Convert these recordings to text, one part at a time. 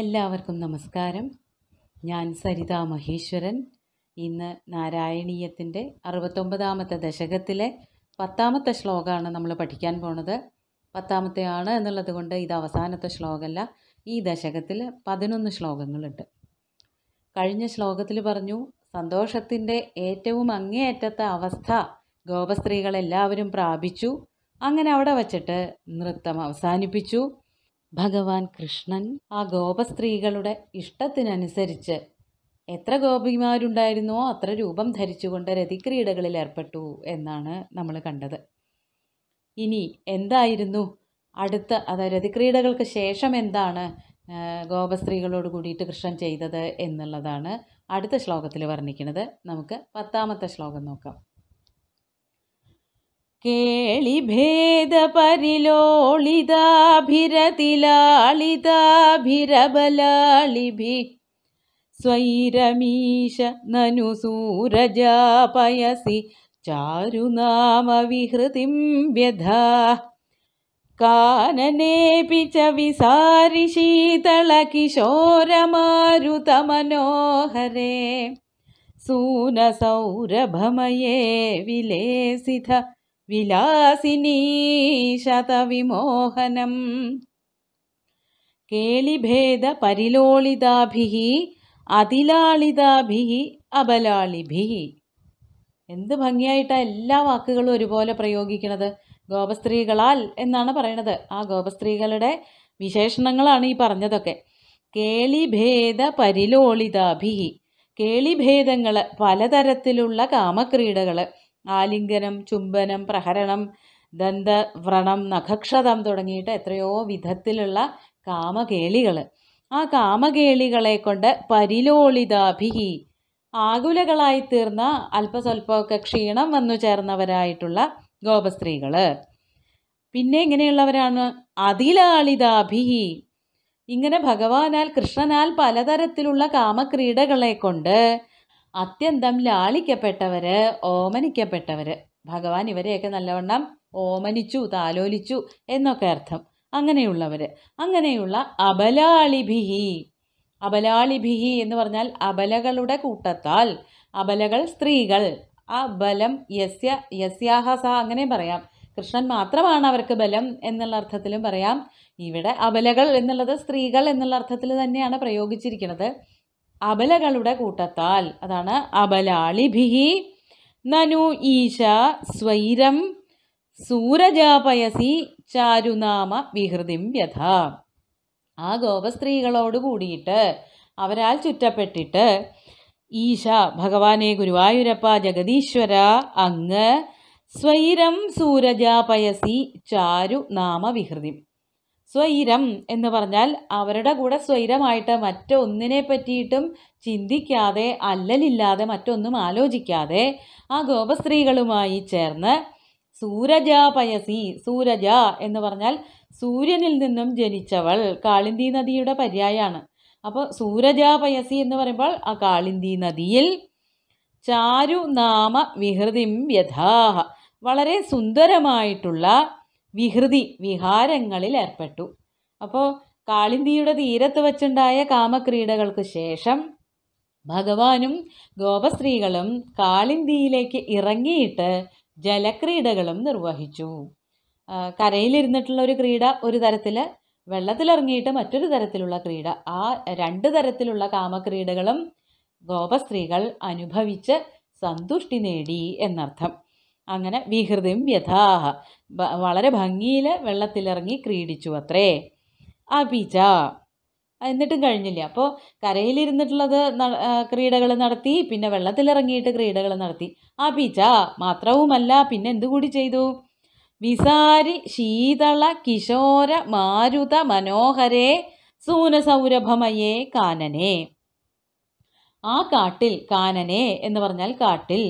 എല്ലാവർക്കും നമസ്കാരം ഞാൻ സരിത മഹേശ്വരൻ ഇന്ന് നാരായണീയത്തിൻ്റെ അറുപത്തൊമ്പതാമത്തെ ദശകത്തിലെ പത്താമത്തെ ശ്ലോകമാണ് നമ്മൾ പഠിക്കാൻ പോണത് പത്താമത്തെ ആണ് എന്നുള്ളത് കൊണ്ട് ഇത് അവസാനത്തെ ശ്ലോകമല്ല ഈ ദശകത്തിൽ പതിനൊന്ന് ശ്ലോകങ്ങളുണ്ട് കഴിഞ്ഞ ശ്ലോകത്തിൽ പറഞ്ഞു സന്തോഷത്തിൻ്റെ ഏറ്റവും അങ്ങേയറ്റത്തെ അവസ്ഥ ഗോപസ്ത്രീകളെല്ലാവരും പ്രാപിച്ചു അങ്ങനെ അവിടെ വച്ചിട്ട് നൃത്തം അവസാനിപ്പിച്ചു ഭഗവാൻ കൃഷ്ണൻ ആ ഗോപസ്ത്രീകളുടെ ഇഷ്ടത്തിനനുസരിച്ച് എത്ര ഗോപിമാരുണ്ടായിരുന്നുവോ അത്ര രൂപം ധരിച്ചുകൊണ്ട് രതിക്രീഡകളിൽ ഏർപ്പെട്ടു എന്നാണ് നമ്മൾ കണ്ടത് ഇനി എന്തായിരുന്നു അടുത്ത അതായത് രതിക്രീഡകൾക്ക് ശേഷം എന്താണ് ഗോപസ്ത്രീകളോട് കൂടിയിട്ട് കൃഷ്ണൻ ചെയ്തത് എന്നുള്ളതാണ് അടുത്ത ശ്ലോകത്തിൽ വർണ്ണിക്കുന്നത് നമുക്ക് പത്താമത്തെ ശ്ലോകം നോക്കാം केळिभेदपरिलोलिदाभिरतिलाळिदाभिरबलाभि स्वैरमीश ननु सूरजापयसि चारुनामविहृतिं व्यधा काननेऽपि च विसारि शीतलकिशोरमारुतमनोहरे सूनसौरभमये विलेसिथ വിലാസിനീ ശതവിമോഹനം കേളിഭേദ പരിലോളിതാഭിഹി അതിലാളിതാഭിഹ അബലാളിഭിഹ എന്ത് ഭംഗിയായിട്ടാണ് എല്ലാ വാക്കുകളും ഒരുപോലെ പ്രയോഗിക്കുന്നത് ഗോപസ്ത്രീകളാൽ എന്നാണ് പറയണത് ആ ഗോപസ്ത്രീകളുടെ വിശേഷണങ്ങളാണ് ഈ പറഞ്ഞതൊക്കെ കേളിഭേദ പരിലോളിതാഭിഹി കേളിഭേദങ്ങൾ പലതരത്തിലുള്ള കാമക്രീഡകൾ ആലിംഗനം ചുംബനം പ്രഹരണം ദന്തവ്രണം നഖക്ഷതം തുടങ്ങിയിട്ട് എത്രയോ വിധത്തിലുള്ള കാമകേളികൾ ആ കാമകേളികളെ കൊണ്ട് പരിലോളിതാഭിഹി ആകുലകളായി തീർന്ന അല്പസ്വല്പമൊക്കെ ക്ഷീണം വന്നു ചേർന്നവരായിട്ടുള്ള ഗോപസ്ത്രീകൾ പിന്നെ ഇങ്ങനെയുള്ളവരാണ് അതിലാളിതാഭിഹി ഇങ്ങനെ ഭഗവാനാൽ കൃഷ്ണനാൽ പലതരത്തിലുള്ള കാമക്രീഡകളെ കൊണ്ട് അത്യന്തം ലാളിക്കപ്പെട്ടവര് ഓമനിക്കപ്പെട്ടവര് ഭഗവാൻ ഇവരെയൊക്കെ നല്ലവണ്ണം ഓമനിച്ചു താലോലിച്ചു എന്നൊക്കെ അർത്ഥം അങ്ങനെയുള്ളവര് അങ്ങനെയുള്ള അബലാളിഭിഹി അബലാളിഭിഹി എന്ന് പറഞ്ഞാൽ അബലകളുടെ കൂട്ടത്താൽ അബലകൾ സ്ത്രീകൾ ആ ബലം യസ്യ യസ്യാഹസ അങ്ങനെ പറയാം കൃഷ്ണൻ മാത്രമാണ് അവർക്ക് ബലം എന്നുള്ള അർത്ഥത്തിലും പറയാം ഇവിടെ അബലകൾ എന്നുള്ളത് സ്ത്രീകൾ എന്നുള്ള അർത്ഥത്തിൽ തന്നെയാണ് പ്രയോഗിച്ചിരിക്കുന്നത് അബലകളുടെ കൂട്ടത്താൽ അതാണ് അബലാളിഭിഹി നനു ഈശ സ്വൈരം സൂരജാപയസി ചാരുനാമ വിഹൃതിം വ്യഥ ആ ഗോപസ്ത്രീകളോട് കൂടിയിട്ട് അവരാൽ ചുറ്റപ്പെട്ടിട്ട് ഈശ ഭഗവാനെ ഗുരുവായൂരപ്പ ജഗദീശ്വര അങ്ങ് സ്വൈരം സൂരജാപയസി ചാരു നാമ വിഹൃതിം സ്വൈരം എന്ന് പറഞ്ഞാൽ അവരുടെ കൂടെ സ്വൈരമായിട്ട് മറ്റൊന്നിനെ പറ്റിയിട്ടും ചിന്തിക്കാതെ അല്ലലില്ലാതെ മറ്റൊന്നും ആലോചിക്കാതെ ആ ഗോപസ്ത്രീകളുമായി ചേർന്ന് സൂരജ പയസി സൂരജ എന്ന് പറഞ്ഞാൽ സൂര്യനിൽ നിന്നും ജനിച്ചവൾ കാളിന്തി നദിയുടെ പര്യായാണ് അപ്പോൾ സൂരജ പയസി എന്ന് പറയുമ്പോൾ ആ കാളിന്തി നദിയിൽ ചാരു നാമ വിഹൃതിം വ്യഥാഹ വളരെ സുന്ദരമായിട്ടുള്ള വിഹൃതി വിഹാരങ്ങളിൽ ഏർപ്പെട്ടു അപ്പോൾ കാളിന്തിയുടെ തീരത്ത് വച്ചുണ്ടായ കാമക്രീഡകൾക്ക് ശേഷം ഭഗവാനും ഗോപസ്ത്രീകളും കാളിന്തിയിലേക്ക് ഇറങ്ങിയിട്ട് ജലക്രീഡകളും നിർവഹിച്ചു കരയിലിരുന്നിട്ടുള്ള ഒരു ക്രീഡ ഒരു തരത്തിൽ വെള്ളത്തിലിറങ്ങിയിട്ട് മറ്റൊരു തരത്തിലുള്ള ക്രീഡ ആ രണ്ട് തരത്തിലുള്ള കാമക്രീഡകളും ഗോപസ്ത്രീകൾ അനുഭവിച്ച് സന്തുഷ്ടി നേടി എന്നർത്ഥം അങ്ങനെ വിഹൃതിം വ്യഥാഹ വളരെ ഭംഗിയിൽ വെള്ളത്തിലിറങ്ങി ക്രീഡിച്ചു അത്രേ അപിച എന്നിട്ടും കഴിഞ്ഞില്ല അപ്പോൾ കരയിലിരുന്നിട്ടുള്ളത് ക്രീഡകൾ നടത്തി പിന്നെ വെള്ളത്തിലിറങ്ങിയിട്ട് ക്രീഡകൾ നടത്തി അപിച മാത്രവുമല്ല പിന്നെ എന്തുകൂടി ചെയ്തു വിസാരി ശീതള കിശോര മാരുത മനോഹരേ സൂനസൗരഭമയേ കാനനെ ആ കാട്ടിൽ കാനനെ എന്ന് പറഞ്ഞാൽ കാട്ടിൽ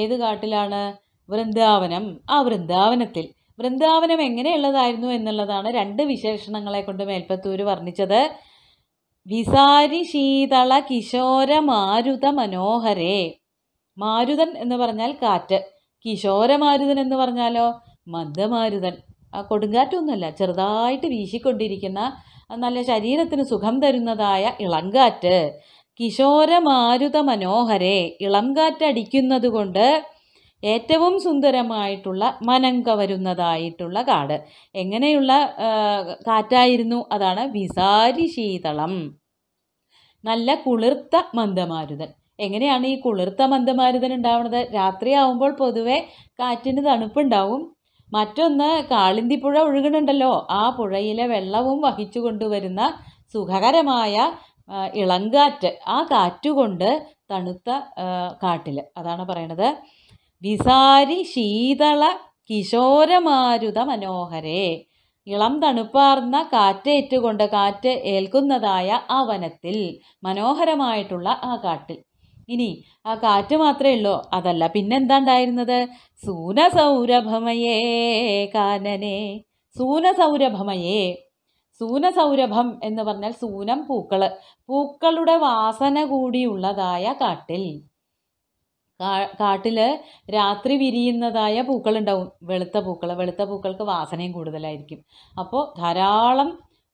ഏത് കാട്ടിലാണ് വൃന്ദാവനം ആ വൃന്ദാവനത്തിൽ വൃന്ദാവനം എങ്ങനെയുള്ളതായിരുന്നു എന്നുള്ളതാണ് രണ്ട് വിശേഷണങ്ങളെ കൊണ്ട് മേൽപ്പത്തൂർ വർണ്ണിച്ചത് വിസാരി ശീതള കിശോര മാരുത മനോഹരേ മാരുതൻ എന്ന് പറഞ്ഞാൽ കാറ്റ് മാരുതൻ എന്ന് പറഞ്ഞാലോ മന്ദമാരുതൻ ആ കൊടുങ്കാറ്റൊന്നുമല്ല ചെറുതായിട്ട് വീശിക്കൊണ്ടിരിക്കുന്ന നല്ല ശരീരത്തിന് സുഖം തരുന്നതായ ഇളങ്കാറ്റ് മാരുത മനോഹരെ ഇളംകാറ്റടിക്കുന്നത് കൊണ്ട് ഏറ്റവും സുന്ദരമായിട്ടുള്ള മനങ്ക വരുന്നതായിട്ടുള്ള കാട് എങ്ങനെയുള്ള കാറ്റായിരുന്നു അതാണ് വിസാരി ശീതളം നല്ല കുളിർത്ത മന്ദമാരുതൻ എങ്ങനെയാണ് ഈ കുളിർത്ത മന്ദമാരുതൻ ഉണ്ടാവുന്നത് രാത്രിയാവുമ്പോൾ പൊതുവെ കാറ്റിന് തണുപ്പുണ്ടാവും മറ്റൊന്ന് പുഴ ഒഴുകണുണ്ടല്ലോ ആ പുഴയിലെ വെള്ളവും വഹിച്ചു കൊണ്ടുവരുന്ന സുഖകരമായ ഇളങ്കാറ്റ് ആ കാറ്റുകൊണ്ട് തണുത്ത കാട്ടിൽ അതാണ് പറയണത് വിസാരി ശീതള കിശോരമാരുത മനോഹരെ ഇളം തണുപ്പാർന്ന കാറ്റേറ്റുകൊണ്ട് കാറ്റ് ഏൽക്കുന്നതായ ആ വനത്തിൽ മനോഹരമായിട്ടുള്ള ആ കാട്ടിൽ ഇനി ആ കാറ്റ് മാത്രമേ ഉള്ളൂ അതല്ല പിന്നെന്താ ഉണ്ടായിരുന്നത് സൂനസൗരഭമയേ കാനനെ സൂനസൗരഭമയേ സൂനസൗരഭം എന്ന് പറഞ്ഞാൽ സൂനം പൂക്കൾ പൂക്കളുടെ വാസന കൂടിയുള്ളതായ കാട്ടിൽ കാട്ടിൽ രാത്രി വിരിയുന്നതായ പൂക്കളുണ്ടാവും വെളുത്ത പൂക്കൾ വെളുത്ത പൂക്കൾക്ക് വാസനയും കൂടുതലായിരിക്കും അപ്പോൾ ധാരാളം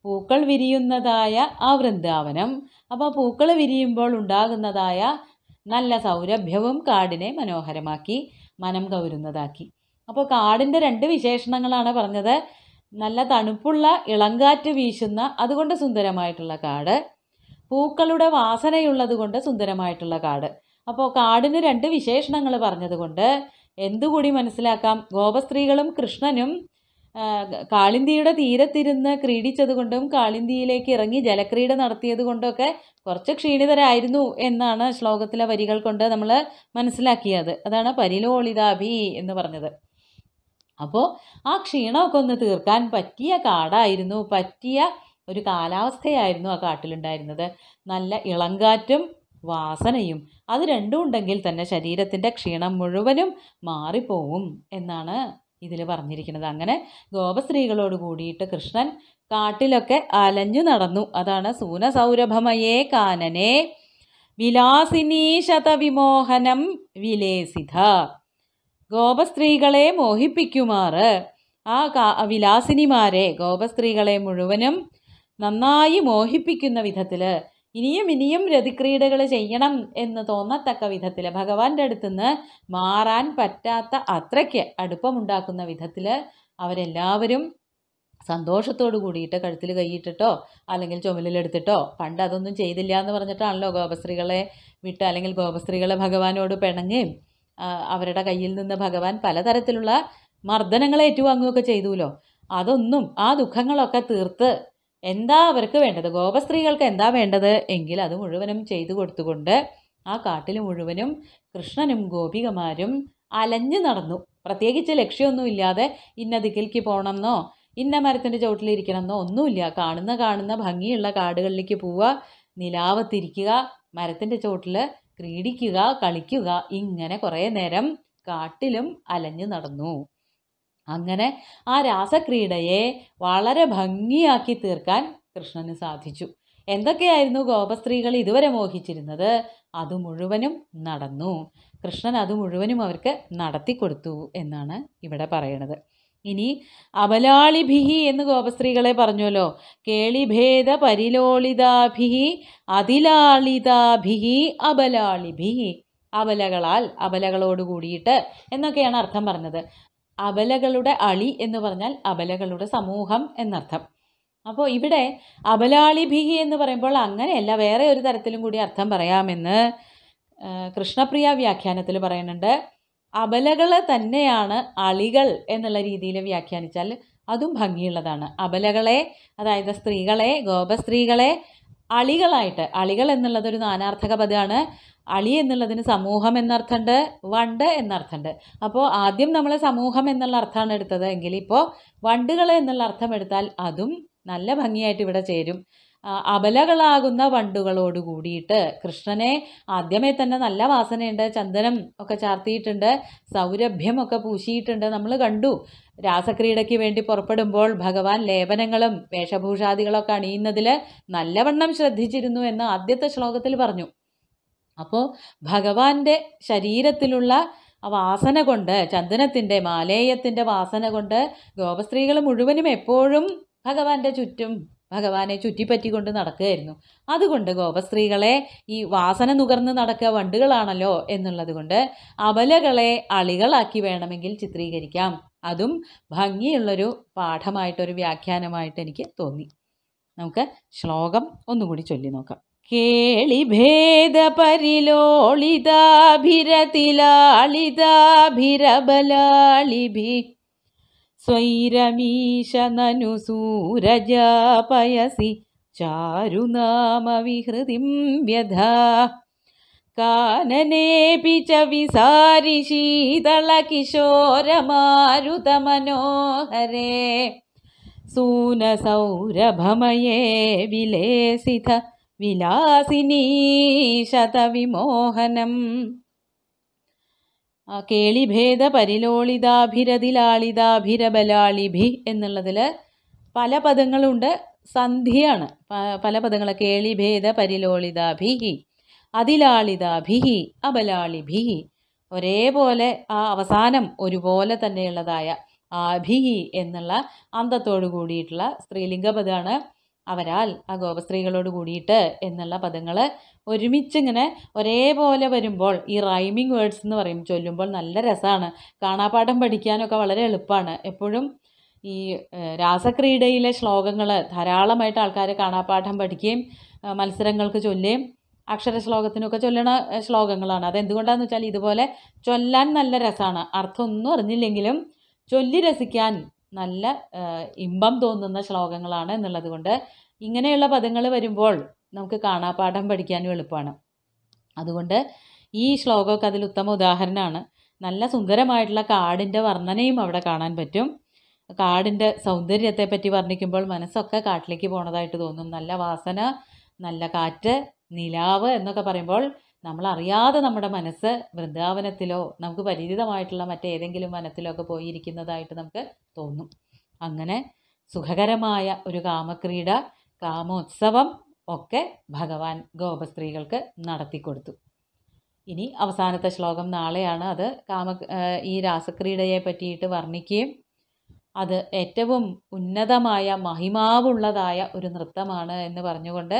പൂക്കൾ വിരിയുന്നതായ ആ വൃന്ദാവനം അപ്പോൾ പൂക്കൾ വിരിയുമ്പോൾ ഉണ്ടാകുന്നതായ നല്ല സൗരഭ്യവും കാടിനെ മനോഹരമാക്കി മനം കൗരുന്നതാക്കി അപ്പോൾ കാടിൻ്റെ രണ്ട് വിശേഷണങ്ങളാണ് പറഞ്ഞത് നല്ല തണുപ്പുള്ള ഇളങ്കാറ്റ് വീശുന്ന അതുകൊണ്ട് സുന്ദരമായിട്ടുള്ള കാട് പൂക്കളുടെ വാസനയുള്ളത് കൊണ്ട് സുന്ദരമായിട്ടുള്ള കാട് അപ്പോൾ കാടിന് രണ്ട് വിശേഷണങ്ങൾ പറഞ്ഞതുകൊണ്ട് എന്തുകൂടി മനസ്സിലാക്കാം ഗോപസ്ത്രീകളും കൃഷ്ണനും കാളിന്തിയുടെ തീരത്തിരുന്ന് ക്രീഡിച്ചതുകൊണ്ടും കാളിന്തിയിലേക്ക് ഇറങ്ങി ജലക്രീഡ നടത്തിയത് കുറച്ച് ക്ഷീണിതരായിരുന്നു എന്നാണ് ശ്ലോകത്തിലെ വരികൾ കൊണ്ട് നമ്മൾ മനസ്സിലാക്കിയത് അതാണ് പരിലോളിതാഭി എന്ന് പറഞ്ഞത് അപ്പോൾ ആ ക്ഷീണമൊക്കെ ഒന്ന് തീർക്കാൻ പറ്റിയ കാടായിരുന്നു പറ്റിയ ഒരു കാലാവസ്ഥയായിരുന്നു ആ കാട്ടിലുണ്ടായിരുന്നത് നല്ല ഇളങ്കാറ്റും വാസനയും അത് രണ്ടും ഉണ്ടെങ്കിൽ തന്നെ ശരീരത്തിൻ്റെ ക്ഷീണം മുഴുവനും മാറിപ്പോവും എന്നാണ് ഇതിൽ പറഞ്ഞിരിക്കുന്നത് അങ്ങനെ ഗോപസ്ത്രീകളോട് കൂടിയിട്ട് കൃഷ്ണൻ കാട്ടിലൊക്കെ അലഞ്ഞു നടന്നു അതാണ് സൂനസൗരഭമയേ കാനനെ വിലാസിനീശതവിമോഹനം വിലേസിത ഗോപസ്ത്രീകളെ മോഹിപ്പിക്കുമാറ് ആ കാ വിലാസിനിമാരെ ഗോപസ്ത്രീകളെ മുഴുവനും നന്നായി മോഹിപ്പിക്കുന്ന വിധത്തിൽ ഇനിയും ഇനിയും രതിക്രീഡകൾ ചെയ്യണം എന്ന് തോന്നത്തക്ക വിധത്തിൽ ഭഗവാന്റെ നിന്ന് മാറാൻ പറ്റാത്ത അത്രയ്ക്ക് അടുപ്പമുണ്ടാക്കുന്ന വിധത്തിൽ അവരെല്ലാവരും സന്തോഷത്തോടു കൂടിയിട്ട് കഴുത്തിൽ കൈയിട്ടിട്ടോ അല്ലെങ്കിൽ ചുമലിലെടുത്തിട്ടോ പണ്ട് അതൊന്നും ചെയ്തില്ല എന്ന് പറഞ്ഞിട്ടാണല്ലോ ഗോപസ്ത്രീകളെ വിട്ട് അല്ലെങ്കിൽ ഗോപസ്ത്രീകളെ ഭഗവാനോട് പിണങ്ങുകയും അവരുടെ കയ്യിൽ നിന്ന് ഭഗവാൻ പലതരത്തിലുള്ള മർദ്ദനങ്ങളെ ഏറ്റുവാങ്ങുകയൊക്കെ ചെയ്തുല്ലോ അതൊന്നും ആ ദുഃഖങ്ങളൊക്കെ തീർത്ത് എന്താ അവർക്ക് വേണ്ടത് ഗോപസ്ത്രീകൾക്ക് എന്താ വേണ്ടത് എങ്കിൽ അത് മുഴുവനും ചെയ്തു കൊടുത്തുകൊണ്ട് ആ കാട്ടിൽ മുഴുവനും കൃഷ്ണനും ഗോപികമാരും അലഞ്ഞു നടന്നു പ്രത്യേകിച്ച് ലക്ഷ്യമൊന്നുമില്ലാതെ ഇന്ന ദിക്കിലേക്ക് പോകണമെന്നോ ഇന്ന മരത്തിൻ്റെ എന്നോ ഒന്നുമില്ല കാണുന്ന കാണുന്ന ഭംഗിയുള്ള കാടുകളിലേക്ക് പോവുക നിലാവത്തിരിക്കുക മരത്തിൻ്റെ ചുവട്ടിൽ ക്രീഡിക്കുക കളിക്കുക ഇങ്ങനെ കുറേ നേരം കാട്ടിലും അലഞ്ഞു നടന്നു അങ്ങനെ ആ രാസക്രീഡയെ വളരെ ഭംഗിയാക്കി തീർക്കാൻ കൃഷ്ണന് സാധിച്ചു എന്തൊക്കെയായിരുന്നു ഗോപസ്ത്രീകൾ ഇതുവരെ മോഹിച്ചിരുന്നത് അത് മുഴുവനും നടന്നു കൃഷ്ണൻ അത് മുഴുവനും അവർക്ക് നടത്തി കൊടുത്തു എന്നാണ് ഇവിടെ പറയണത് ഇനി അബലാളിഭിഹി എന്ന് ഗോപസ്ത്രീകളെ പറഞ്ഞല്ലോ കേളിഭേദ പരിലോളിതാഭിഹി അതിലാളിതാഭിഹി അബലാളിഭിഹി അബലകളാൽ അബലകളോട് കൂടിയിട്ട് എന്നൊക്കെയാണ് അർത്ഥം പറഞ്ഞത് അബലകളുടെ അളി എന്ന് പറഞ്ഞാൽ അബലകളുടെ സമൂഹം എന്നർത്ഥം അപ്പോൾ ഇവിടെ അബലാളി ഭീഹി എന്ന് പറയുമ്പോൾ അങ്ങനെയല്ല വേറെ ഒരു തരത്തിലും കൂടി അർത്ഥം പറയാമെന്ന് കൃഷ്ണപ്രിയ വ്യാഖ്യാനത്തിൽ പറയുന്നുണ്ട് അബലകളെ തന്നെയാണ് അളികൾ എന്നുള്ള രീതിയിൽ വ്യാഖ്യാനിച്ചാൽ അതും ഭംഗിയുള്ളതാണ് അബലകളെ അതായത് സ്ത്രീകളെ ഗോപസ്ത്രീകളെ അളികളായിട്ട് അളികൾ എന്നുള്ളത് ഒരു നാനാർത്ഥക പദമാണ് അളി എന്നുള്ളതിന് സമൂഹം എന്നർത്ഥമുണ്ട് വണ്ട് എന്നർത്ഥമുണ്ട് അപ്പോൾ ആദ്യം നമ്മൾ സമൂഹം എന്നുള്ള അർത്ഥമാണ് എടുത്തത് എങ്കിൽ ഇപ്പോൾ വണ്ടുകൾ എന്നുള്ള അർത്ഥം എടുത്താൽ അതും നല്ല ഭംഗിയായിട്ട് ഇവിടെ ചേരും അബലകളാകുന്ന വണ്ടുകളോട് കൂടിയിട്ട് കൃഷ്ണനെ ആദ്യമേ തന്നെ നല്ല വാസനയുണ്ട് ചന്ദനം ഒക്കെ ചാർത്തിയിട്ടുണ്ട് സൗരഭ്യം ഒക്കെ പൂശിയിട്ടുണ്ട് നമ്മൾ കണ്ടു രാസക്രീഡയ്ക്ക് വേണ്ടി പുറപ്പെടുമ്പോൾ ഭഗവാൻ ലേപനങ്ങളും വേഷഭൂഷാദികളൊക്കെ അണിയുന്നതിൽ നല്ലവണ്ണം ശ്രദ്ധിച്ചിരുന്നു എന്ന് ആദ്യത്തെ ശ്ലോകത്തിൽ പറഞ്ഞു അപ്പോൾ ഭഗവാന്റെ ശരീരത്തിലുള്ള വാസന കൊണ്ട് ചന്ദനത്തിൻ്റെ മാലേയത്തിൻ്റെ വാസന കൊണ്ട് ഗോപസ്ത്രീകൾ മുഴുവനും എപ്പോഴും ഭഗവാന്റെ ചുറ്റും ഭഗവാനെ ചുറ്റിപ്പറ്റിക്കൊണ്ട് നടക്കുകയായിരുന്നു അതുകൊണ്ട് ഗോപസ്ത്രീകളെ ഈ വാസന നുകർന്ന് നടക്കുക വണ്ടുകളാണല്ലോ എന്നുള്ളത് കൊണ്ട് അബലകളെ അളികളാക്കി വേണമെങ്കിൽ ചിത്രീകരിക്കാം അതും ഭംഗിയുള്ളൊരു പാഠമായിട്ടൊരു വ്യാഖ്യാനമായിട്ട് എനിക്ക് തോന്നി നമുക്ക് ശ്ലോകം ഒന്നുകൂടി ചൊല്ലി നോക്കാം കേളി പരിലോളിതാഭിരതിലാളിതാഭിരബലാളിഭി स्वैरमीशननुसूरजापयसि चारुनामविहृदिं व्यधा काननेऽपि च विसारिशीतलकिशोरमारुतमनोहरे सूनसौरभमये विलेसिथ शतविमोहनम् കേളിഭേദ പരിലോളിതാഭിരതിലാളിതാഭിരബലാളിഭി എന്നുള്ളതിൽ പല പദങ്ങളുണ്ട് സന്ധിയാണ് പല പദങ്ങൾ കേളിഭേദ പരിലോളിതാഭിഹി അതിലാളിതാഭിഹി അബലാളിഭിഹി ഒരേപോലെ ആ അവസാനം ഒരുപോലെ തന്നെയുള്ളതായ ആഭിഹി എന്നുള്ള അന്തത്തോടു കൂടിയിട്ടുള്ള സ്ത്രീലിംഗപദമാണ് പദമാണ് അവരാൽ ആ ഗോപസ്ത്രീകളോട് കൂടിയിട്ട് എന്നുള്ള പദങ്ങൾ ഒരുമിച്ചിങ്ങനെ ഒരേപോലെ വരുമ്പോൾ ഈ റൈമിങ് വേർഡ്സ് എന്ന് പറയും ചൊല്ലുമ്പോൾ നല്ല രസമാണ് കാണാപ്പാഠം പഠിക്കാനൊക്കെ വളരെ എളുപ്പമാണ് എപ്പോഴും ഈ രാസക്രീഡയിലെ ശ്ലോകങ്ങൾ ധാരാളമായിട്ട് ആൾക്കാർ കാണാപ്പാഠം പഠിക്കുകയും മത്സരങ്ങൾക്ക് ചൊല്ലുകയും അക്ഷര ശ്ലോകത്തിനൊക്കെ ചൊല്ലണ ശ്ലോകങ്ങളാണ് അതെന്തുകൊണ്ടാന്ന് വെച്ചാൽ ഇതുപോലെ ചൊല്ലാൻ നല്ല രസമാണ് അർത്ഥമൊന്നും അറിഞ്ഞില്ലെങ്കിലും ചൊല്ലി രസിക്കാൻ നല്ല ഇമ്പം തോന്നുന്ന ശ്ലോകങ്ങളാണ് എന്നുള്ളത് കൊണ്ട് ഇങ്ങനെയുള്ള പദങ്ങൾ വരുമ്പോൾ നമുക്ക് കാണാപാഠം പഠിക്കാനും എളുപ്പമാണ് അതുകൊണ്ട് ഈ ശ്ലോകമൊക്കെ അതിൽ ഉത്തമ ഉദാഹരണമാണ് നല്ല സുന്ദരമായിട്ടുള്ള കാടിൻ്റെ വർണ്ണനയും അവിടെ കാണാൻ പറ്റും കാടിൻ്റെ സൗന്ദര്യത്തെ പറ്റി വർണ്ണിക്കുമ്പോൾ മനസ്സൊക്കെ കാട്ടിലേക്ക് പോണതായിട്ട് തോന്നും നല്ല വാസന നല്ല കാറ്റ് നിലാവ് എന്നൊക്കെ പറയുമ്പോൾ നമ്മളറിയാതെ നമ്മുടെ മനസ്സ് വൃന്ദാവനത്തിലോ നമുക്ക് പരിചിതമായിട്ടുള്ള മറ്റേതെങ്കിലും വനത്തിലോ ഒക്കെ പോയിരിക്കുന്നതായിട്ട് നമുക്ക് തോന്നും അങ്ങനെ സുഖകരമായ ഒരു കാമക്രീഡ കാമോത്സവം ഒക്കെ ഭഗവാൻ ഗോപസ്ത്രീകൾക്ക് നടത്തിക്കൊടുത്തു ഇനി അവസാനത്തെ ശ്ലോകം നാളെയാണ് അത് കാമ ഈ രാസക്രീഡയെ പറ്റിയിട്ട് വർണ്ണിക്കുകയും അത് ഏറ്റവും ഉന്നതമായ മഹിമാവുള്ളതായ ഒരു നൃത്തമാണ് എന്ന് പറഞ്ഞുകൊണ്ട്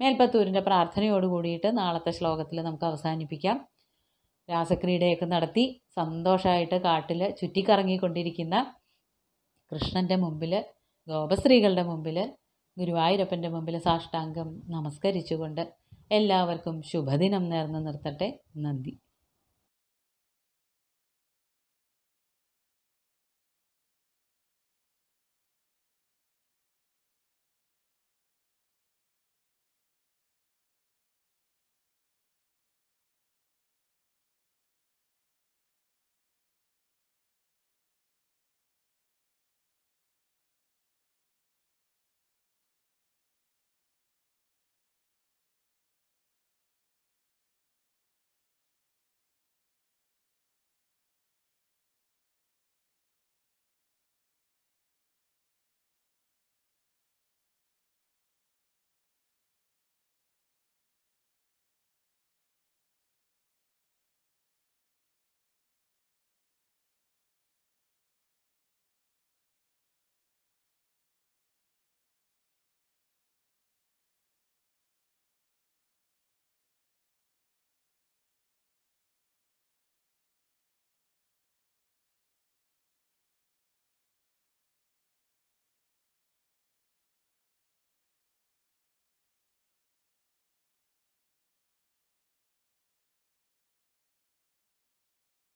മേൽപ്പത്തൂരിൻ്റെ പ്രാർത്ഥനയോട് കൂടിയിട്ട് നാളത്തെ ശ്ലോകത്തിൽ നമുക്ക് അവസാനിപ്പിക്കാം രാസക്രീഡയൊക്കെ നടത്തി സന്തോഷമായിട്ട് കാട്ടിൽ ചുറ്റിക്കറങ്ങിക്കൊണ്ടിരിക്കുന്ന കൃഷ്ണൻ്റെ മുമ്പിൽ ഗോപശ്രീകളുടെ മുമ്പിൽ ഗുരുവായൂരപ്പൻ്റെ മുമ്പിൽ സാഷ്ടാംഗം നമസ്കരിച്ചുകൊണ്ട് എല്ലാവർക്കും ശുഭദിനം നേർന്ന് നിർത്തട്ടെ നന്ദി